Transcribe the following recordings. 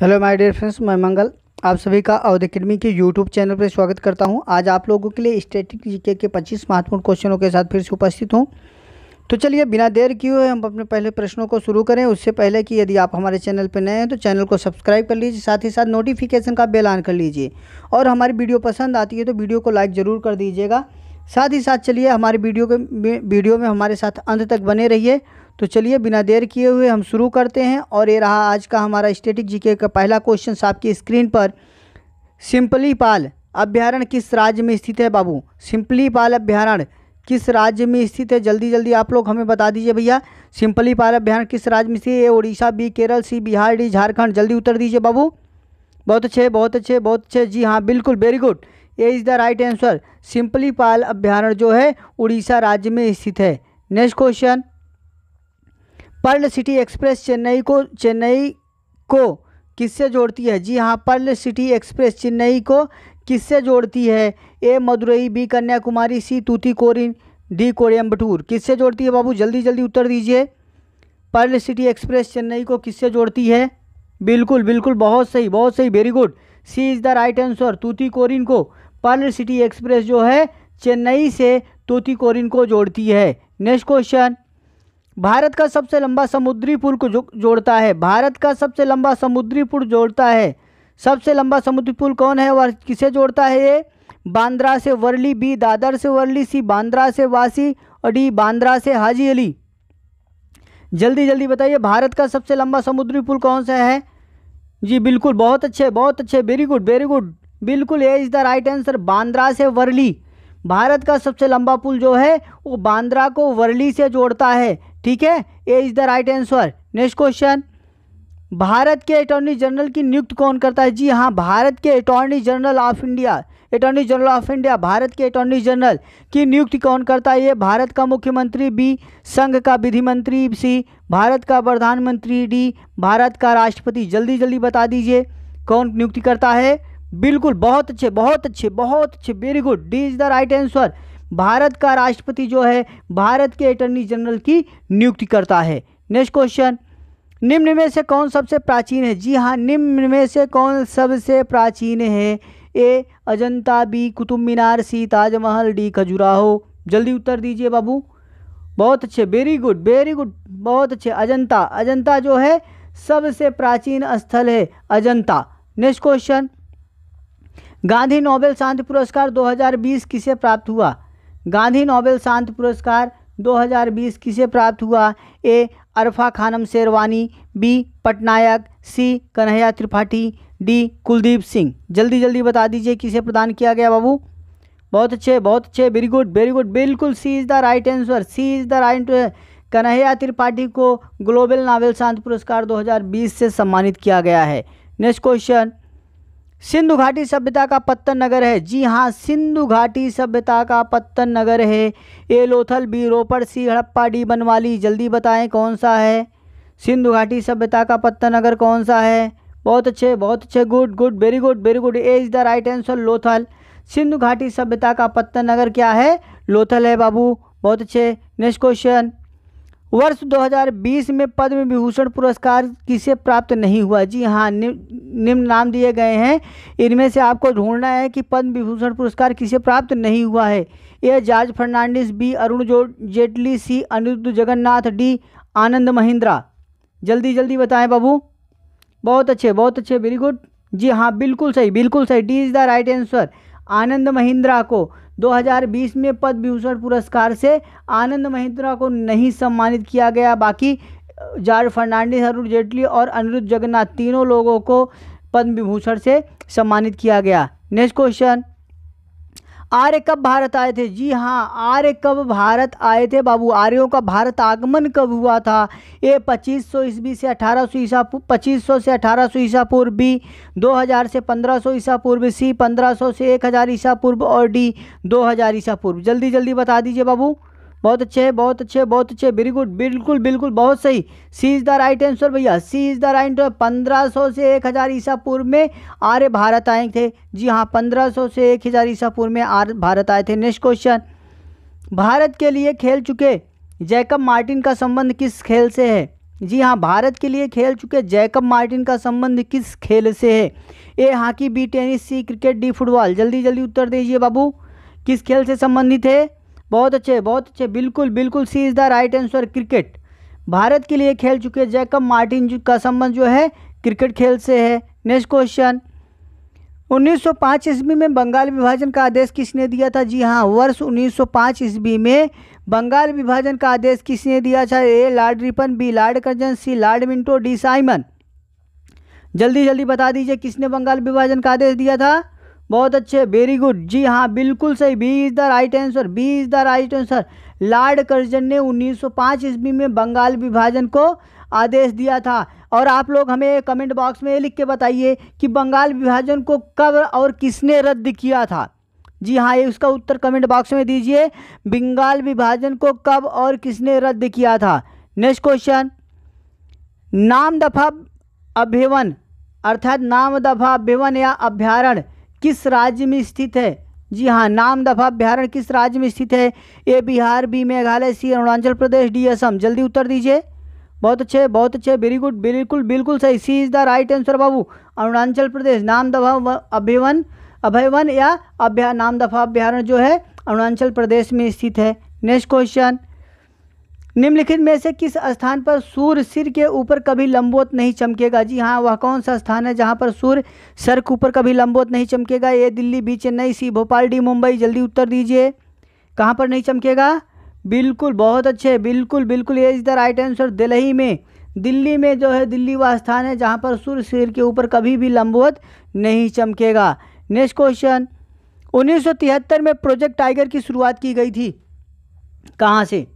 hello my dear friends मैं मंगल आप सभी का अवध अकेडमी के यूट्यूब चैनल पर स्वागत करता हूं आज आप लोगों के लिए स्टेटिक जीके के 25 महत्वपूर्ण क्वेश्चनों के साथ फिर से उपस्थित हूं तो चलिए बिना देर किए हम अपने पहले प्रश्नों को शुरू करें उससे पहले कि यदि आप हमारे चैनल पर नए हैं तो चैनल को सब्सक्राइब कर लीजिए साथ ही साथ नोटिफिकेशन का बेल ऑन कर लीजिए और हमारी वीडियो पसंद आती है तो वीडियो को लाइक ज़रूर कर दीजिएगा साथ ही साथ चलिए हमारे वीडियो के वीडियो में हमारे साथ अंत तक बने रहिए तो चलिए बिना देर किए हुए हम शुरू करते हैं और ये रहा आज का हमारा स्टेटिक जीके का पहला क्वेश्चन आपकी स्क्रीन पर सिंपली पाल अभ्यारण्य किस राज्य में स्थित है बाबू सिंपली पाल अभ्यारण्य किस राज्य में स्थित है जल्दी जल्दी आप लोग हमें बता दीजिए भैया सिंपली पाल अभ्यारण्य किस राज्य में स्थित है Orissa B Kerala C Bihar D Jharkhand जल्दी उत्तर दीजिए बाबू बहुत अच्छे बहुत अच्छे बहुत अच्छे जी हाँ बिल्कुल very good A is the right answer simply पाल अभ्यारण्य जो है उड़ीसा राज्य में स्थित है next question Perl city express Chennai को चेन्नई को किससे जोड़ती है जी हाँ पर्ल सिटी एक्सप्रेस चेन्नई को किससे जोड़ती है A Madurai B Kanyakumari C Tuticorin D Coimbatore किससे जोड़ती है बाबू जल्दी जल्दी उत्तर दीजिए पर्ल सिटी एक्सप्रेस चेन्नई को किससे जोड़ती है बिल्कुल बिल्कुल बहुत सही बहुत सही very good C is the right answer Tuticorin को पर्ल सिटी एक्सप्रेस जो है चेन्नई से तूतीकोरिन को जोड़ती है नेक्स्ट क्वेश्चन भारत का सबसे लंबा समुद्री पुल को जो, जोड़ता है भारत का सबसे लंबा समुद्री पुल जोड़ता है सबसे लंबा समुद्री पुल कौन है और किसे जोड़ता है ये बांद्रा से वर्ली बी दादर से वर्ली सी बांद्रा से वासी और डी बांद्रा से हाजी अली जल्दी जल्दी बताइए भारत का सबसे लंबा समुद्री पुल कौन सा है जी बिल्कुल बहुत अच्छे बहुत अच्छे वेरी गुड वेरी गुड बिल्कुल ये is the right answer Bandra से वर्ली भारत का सबसे लंबा पुल जो है वो बांद्रा को वर्ली से जोड़ता है ठीक है A is the right answer next question Bharat के अटॉर्नी जनरल की नियुक्त कौन करता है जी हाँ भारत के attorney general of India attorney general of India Bharat के अटॉर्नी जनरल की नियुक्ति कौन करता है ये भारत का मुख्यमंत्री बी संघ का विधि मंत्री सी भारत का प्रधानमंत्री डी भारत का राष्ट्रपति जल्दी जल्दी बता दीजिए कौन नियुक्ति करता है बिल्कुल बहुत अच्छे बहुत अच्छे बहुत अच्छे very good D is the right answer Bharat का राष्ट्रपति जो है भारत के अटर्नी जनरल की नियुक्ति करता है नेक्स्ट क्वेश्चन निम्न में से कौन सबसे प्राचीन है जी हाँ निम्न में से कौन सबसे प्राचीन है A Ajanta B Qutub Minar C Taj Mahal D Khajuraho जल्दी उत्तर दीजिए बाबू बहुत अच्छे वेरी गुड वेरी गुड बहुत अच्छे अजंता अजंता जो है सबसे प्राचीन स्थल है Ajanta next question Gandhi Nobel शांति पुरस्कार 2020 किसे प्राप्त हुआ गांधी नोबेल शांति पुरस्कार 2020 किसे प्राप्त हुआ A Arfa Khanum Sherwani B Patnaik C Kanhaiya Tripathi D Kuldeep Singh जल्दी जल्दी बता दीजिए किसे प्रदान किया गया बाबू बहुत अच्छे बहुत अच्छे वेरी गुड वेरी गुड बिल्कुल C is the right answer C is the right Kanhaiya Tripathi को ग्लोबल नावल शांति पुरस्कार 2020 से सम्मानित किया गया है नेक्स्ट क्वेश्चन सिंधु घाटी सभ्यता का पत्तन नगर है जी हाँ सिंधु घाटी सभ्यता का पत्तन नगर है A Lothal B Ropar C Harappa D Banawali जल्दी बताएं कौन सा है सिंधु घाटी सभ्यता का पत्तन नगर कौन सा है बहुत अच्छे बहुत अच्छे good good very good very good A is the right answer Lothal Sindhu घाटी सभ्यता का पत्तन नगर क्या है लोथल है बाबू बहुत अच्छे नेक्स्ट क्वेश्चन वर्ष 2020 में पद्म विभूषण पुरस्कार किसे प्राप्त नहीं हुआ जी हाँ निम्न नाम दिए गए हैं इनमें से आपको ढूंढना है कि पद्म विभूषण पुरस्कार किसे प्राप्त नहीं हुआ है ए जॉर्ज फर्नांडिस बी अरुण जो जेटली सी अनिरुद्ध जगन्नाथ डी आनंद महिंद्रा जल्दी जल्दी बताएं बाबू बहुत अच्छे बहुत अच्छे वेरी गुड जी हाँ बिल्कुल सही बिल्कुल सही D is the right answer Anand Mahindra को 2020 में पद्म विभूषण पुरस्कार से आनंद महिंद्रा को नहीं सम्मानित किया गया बाकी जॉर्ज फर्नांडिस अरुण जेटली और अनिरुद्ध जगन्नाथ तीनों लोगों को पद्म विभूषण से सम्मानित किया गया नेक्स्ट क्वेश्चन आर्य कब भारत आए थे जी हाँ आर्य कब भारत आए थे बाबू आर्यों का भारत आगमन कब हुआ था ए 2500 ईस्वी से 1800 ईसा पच्चीस सौ से 1800 ईसा पूर्व बी 2000 से 1500 ईसा पूर्व सी 1500 से 1000 ईसा पूर्व और डी 2000 ईसा पूर्व जल्दी जल्दी बता दीजिए बाबू बहुत अच्छे है बहुत अच्छे बहुत अच्छे वेरी गुड बिल्कुल बिल्कुल बहुत सही C is the right answer भैया C is the right answer पंद्रह सौ से एक हज़ार ईसा पूर्व में आर्य भारत आए थे जी हाँ पंद्रह सौ से एक हज़ार ईसा पूर्व में आर्य भारत आए थे नेक्स्ट क्वेश्चन भारत के लिए खेल चुके जैकब मार्टिन का संबंध किस खेल से है जी हाँ भारत के लिए खेल चुके जैकब मार्टिन का संबंध किस खेल से है A hockey B tennis C cricket D football जल्दी जल्दी उत्तर दीजिए बाबू किस खेल से संबंधित है बहुत अच्छे बहुत अच्छे बिल्कुल बिल्कुल C is the right answer cricket Bharat के लिए खेल चुके जैकब मार्टिन का संबंध जो है क्रिकेट खेल से है नेक्स्ट क्वेश्चन 1905 ईस्वी में बंगाल विभाजन का आदेश किसने दिया था जी हाँ वर्ष 1905 ईस्वी में बंगाल विभाजन का आदेश किसने दिया था A Lord Ripon B Lord Curzon C Lord Minto D Simon जल्दी जल्दी बता दीजिए किसने बंगाल विभाजन का आदेश दिया था बहुत अच्छे वेरी गुड जी हाँ बिल्कुल सही B is the right answer B is the right answer Lord Curzon ने 1905 ईस्वी में बंगाल विभाजन को आदेश दिया था और आप लोग हमें कमेंट बॉक्स में लिख के बताइए कि बंगाल विभाजन को कब और किसने रद्द किया था जी हाँ ये उसका उत्तर कमेंट बॉक्स में दीजिए बंगाल विभाजन को कब और किसने रद्द किया था नेक्स्ट क्वेश्चन नाम दफा अभ्यवन अर्थात नाम दफा अभ्यवन या अभ्यारण्य किस राज्य में स्थित है जी हाँ नाम दफा अभ्यारण्य किस राज्य में स्थित है A Bihar B Meghalaya C Arunachal Pradesh D Assam जल्दी उत्तर दीजिए बहुत अच्छे बहुत अच्छे वेरी गुड बिल्कुल बिल्कुल सही C is the right answer बाबू अरुणाचल प्रदेश नाम दफा अभिवन अभयवन या अभ्या नाम दफा अभ्यारण्य जो है अरुणाचल प्रदेश में स्थित है नेक्स्ट क्वेश्चन निम्नलिखित में से किस स्थान पर सूर्य सिर के ऊपर कभी लंबोत नहीं चमकेगा जी हाँ वह कौन सा स्थान है जहाँ पर सूर्य सर के ऊपर कभी लंबोत नहीं चमकेगा ये Delhi B Chennai C Bhopal D Mumbai जल्दी उत्तर दीजिए कहाँ पर नहीं चमकेगा बिल्कुल बहुत अच्छे बिल्कुल बिल्कुल ये is the right answer Delhi में दिल्ली में जो है दिल्ली वह स्थान है जहाँ पर सूर्य सिर के ऊपर कभी भी लंबोत नहीं चमकेगा नेक्स्ट क्वेश्चन उन्नीस में प्रोजेक्ट टाइगर की शुरुआत की गई थी कहाँ से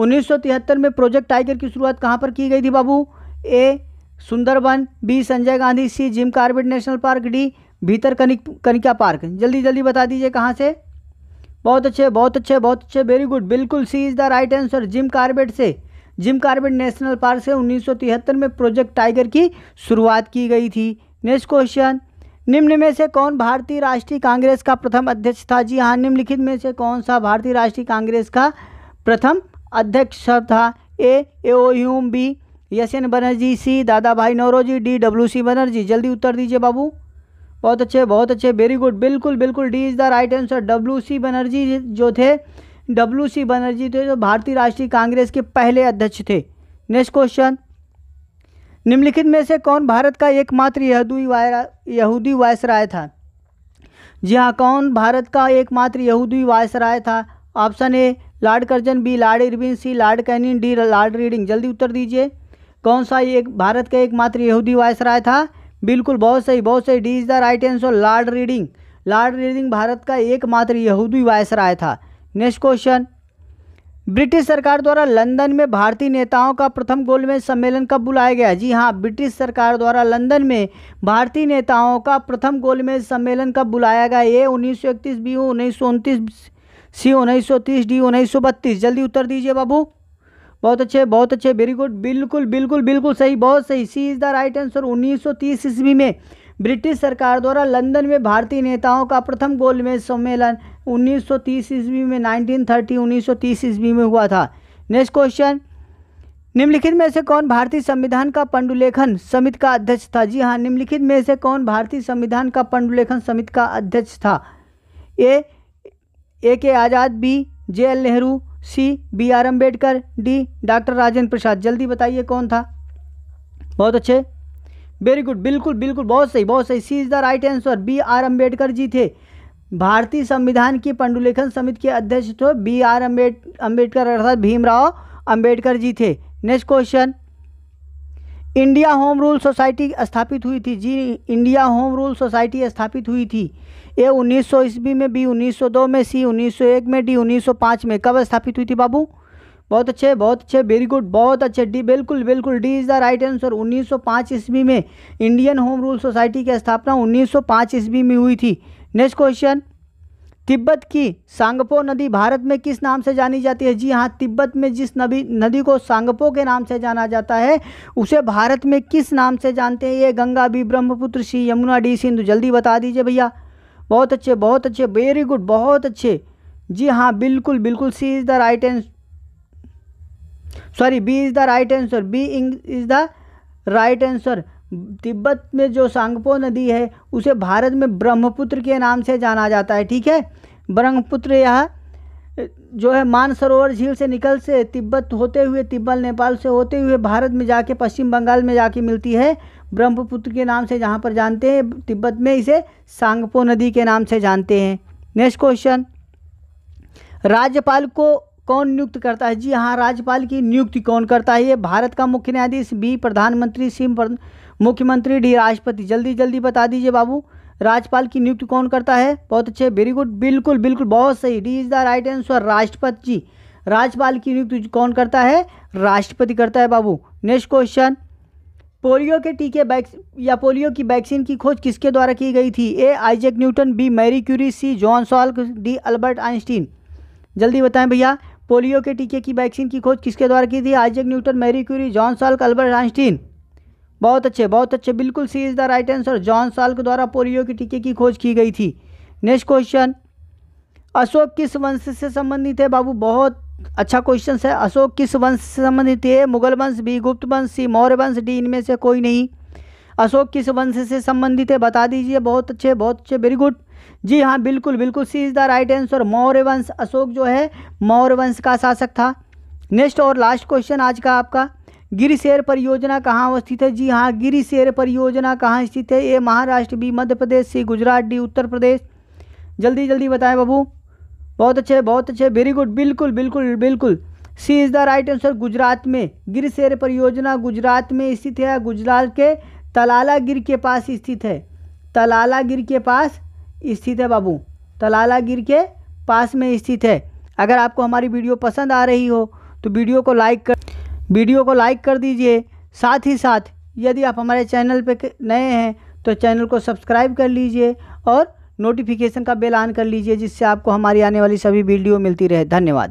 1973 में प्रोजेक्ट टाइगर की शुरुआत कहाँ पर की गई थी बाबू A Sundarban B Sanjay Gandhi C Jim Corbett national park D कनिक कनिका पार्क जल्दी जल्दी बता दीजिए कहाँ से बहुत अच्छे बहुत अच्छे बहुत अच्छे वेरी गुड बिल्कुल C is the right answer Jim Corbett से जिम कार्बेट नेशनल पार्क से 1973 में प्रोजेक्ट टाइगर की शुरुआत की गई थी नेक्स्ट क्वेश्चन निम्न में से कौन भारतीय राष्ट्रीय कांग्रेस का प्रथम अध्यक्ष था जी हाँ निम्नलिखित में से कौन सा भारतीय राष्ट्रीय कांग्रेस का प्रथम अध्यक्ष था A Hume B S N Banerjee C Dadabhai Naoroji D W C Banerjee जल्दी उत्तर दीजिए बाबू बहुत अच्छे बहुत अच्छे वेरी गुड बिल्कुल बिल्कुल D is the right answer W C Banerjee जो थे डब्ल्यू सी बनर्जी थे जो भारतीय राष्ट्रीय कांग्रेस के पहले अध्यक्ष थे नेक्स्ट क्वेश्चन निम्नलिखित में से कौन भारत का एकमात्र यहूदी वायरा यहूदी वायसराय था जी हाँ कौन भारत का एकमात्र यहूदी वायसराय था option A Lord Curzon B Lord Irwin C Lord Canning D Lord Reading जल्दी उत्तर दीजिए कौन सा एक भारत का एकमात्र यहूदी राय था बिल्कुल बहुत सही बहुत सही D is the right answer Lord Reading Lord Reading Bharat का एकमात्र यहूदी राय था नेक्स्ट क्वेश्चन ब्रिटिश सरकार द्वारा लंदन में भारतीय नेताओं का प्रथम गोलमेज सम्मेलन कब बुलाया गया जी हाँ ब्रिटिश सरकार द्वारा लंदन में भारतीय नेताओं का प्रथम गोलमेज सम्मेलन कब बुलाया गया ये उन्नीस सौ इकतीस बी उन्नीस सौ उनतीस सी उन्नीस सौ तीस डी उन्नीस सौ बत्तीस जल्दी उत्तर दीजिए बाबू बहुत अच्छे बहुत अच्छे वेरी गुड बिल्कुल बिल्कुल बिल्कुल सही बहुत सही C is the right answer 1930 ईस्वी में ब्रिटिश सरकार द्वारा लंदन में भारतीय नेताओं का प्रथम गोलमेज सम्मेलन 1930 ईस्वी में 1930 तीस ईस्वी में हुआ था नेक्स्ट क्वेश्चन निम्नलिखित में से कौन भारतीय संविधान का पंडुलेखन समिति का अध्यक्ष था जी हाँ निम्नलिखित में से कौन भारतीय संविधान का पंडुलेखन समिति का अध्यक्ष था A A K Azad B J L Nehru C B R Ambedkar D doctor Rajendra Prasad जल्दी बताइए कौन था बहुत अच्छे वेरी गुड बिल्कुल बिल्कुल बहुत सही बहुत सही C is the right answer B R Ambedkar ji थे भारतीय संविधान की पंडुलेखन समिति के अध्यक्ष थे बी आर अम्बेड अम्बेडकर अर्थात भीमराव अम्बेडकर जी थे next question India home rule society स्थापित हुई थी जी इंडिया होम रूल सोसाइटी स्थापित हुई थी ए 1900 ईस्वी में बी 1902 में सी 1901 में डी 1905 में कब स्थापित हुई थी बाबू बहुत अच्छे बहुत अच्छे वेरी गुड बहुत अच्छे डी बिल्कुल बिल्कुल D is the right answer 1905 ईस्वी में इंडियन होम रूल सोसाइटी की स्थापना 1905 ईस्वी में हुई थी नेक्स्ट क्वेश्चन तिब्बत की सांगपो नदी भारत में किस नाम से जानी जाती है जी हाँ तिब्बत में जिस नदी नदी को सांगपो के नाम से जाना जाता है उसे भारत में किस नाम से जानते हैं ये Ganga B Brahmaputra C Yamuna D Sindhu जल्दी बता दीजिए भैया बहुत अच्छे बहुत अच्छे वेरी गुड बहुत अच्छे जी हाँ बिल्कुल बिल्कुल C is the right answer sorry B is the right answer B is the right answer Tibet में जो सांगपो नदी है उसे भारत में ब्रह्मपुत्र के नाम से जाना जाता है ठीक है ब्रह्मपुत्र यह जो है मानसरोवर झील से निकल से तिब्बत होते हुए तिब्बत नेपाल से होते हुए भारत में जाके पश्चिम बंगाल में जाके मिलती है ब्रह्मपुत्र के नाम से जहाँ पर जानते हैं तिब्बत में इसे सांगपो नदी के नाम से जानते हैं नेक्स्ट क्वेश्चन राज्यपाल को कौन नियुक्त करता है जी हाँ राज्यपाल की नियुक्ति कौन करता है ये भारत का मुख्य न्यायाधीश बी प्रधानमंत्री सी मुख्यमंत्री डी राष्ट्रपति जल्दी जल्दी बता दीजिए बाबू राज्यपाल की नियुक्ति कौन करता है बहुत अच्छे वेरी गुड बिल्कुल बिल्कुल बहुत सही D is the right answer राष्ट्रपति जी राज्यपाल की नियुक्ति कौन करता है राष्ट्रपति करता है बाबू नेक्स्ट क्वेश्चन पोलियो के टीके या पोलियो की वैक्सीन की खोज किसके द्वारा की गई थी A Isaac Newton B Marie Curie C John Salk D Albert Einstein जल्दी बताएं भैया पोलियो के टीके की वैक्सीन की खोज किसके द्वारा की थी Isaac Newton Marie Curie John Salk Albert Einstein बहुत अच्छे बहुत अच्छे बिल्कुल C is the right answer John Salk के द्वारा पोलियो के टीके की खोज की गई थी नेक्स्ट क्वेश्चन अशोक किस वंश से संबंधित है बाबू बहुत अच्छा क्वेश्चन है अशोक किस वंश से संबंधित है मुगल वंश बी गुप्त वंश सी मौर्य वंश डी इनमें से कोई नहीं अशोक किस वंश से संबंधित है बता दीजिए बहुत अच्छे बहुत अच्छे वेरी गुड जी हाँ बिल्कुल बिल्कुल C is the right answer Maurya वंश अशोक जो है मौर्य वंश का शासक था नेक्स्ट और लास्ट क्वेश्चन आज का आपका गिरिशेर परियोजना कहाँ अवस्थित है जी हाँ गिरिशेर परियोजना कहाँ स्थित है A Maharashtra B Madhya Pradesh C Gujarat D Uttar Pradesh जल्दी जल्दी बताएं बाबू बहुत अच्छे बहुत अच्छे वेरी गुड बिल्कुल बिल्कुल बिल्कुल C is the right answer Gujarat में शेर परियोजना गुजरात में स्थित है गुजरात के तलालागिर के पास स्थित है तलालागिर के पास स्थित है बाबू तलालागिर के पास में स्थित है अगर आपको हमारी वीडियो पसंद आ रही हो तो वीडियो को लाइक कर वीडियो को लाइक कर दीजिए साथ ही साथ यदि आप हमारे चैनल पर नए हैं तो चैनल को सब्सक्राइब कर लीजिए और नोटिफिकेशन का बेल ऑन कर लीजिए जिससे आपको हमारी आने वाली सभी वीडियो मिलती रहे धन्यवाद